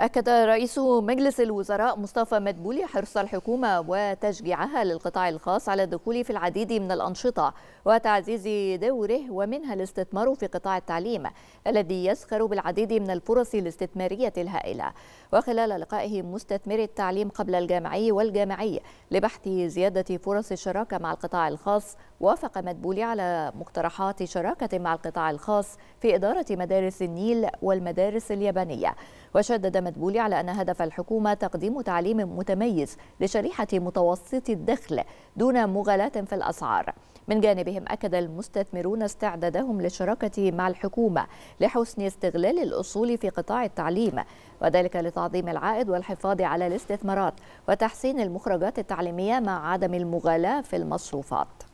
أكد رئيس مجلس الوزراء مصطفى مدبولي حرص الحكومة وتشجيعها للقطاع الخاص على الدخول في العديد من الأنشطة وتعزيز دوره ومنها الاستثمار في قطاع التعليم الذي يسخر بالعديد من الفرص الاستثمارية الهائلة وخلال لقائه مستثمر التعليم قبل الجامعي والجامعي لبحث زيادة فرص الشراكة مع القطاع الخاص وافق مدبولي على مقترحات شراكة مع القطاع الخاص في إدارة مدارس النيل والمدارس اليابانية وشدد مدبولي على أن هدف الحكومة تقديم تعليم متميز لشريحة متوسطي الدخل دون مغالاة في الأسعار من جانبهم أكد المستثمرون استعدادهم للشراكة مع الحكومة لحسن استغلال الأصول في قطاع التعليم وذلك لتعظيم العائد والحفاظ على الاستثمارات وتحسين المخرجات التعليمية مع عدم المغالاة في المصروفات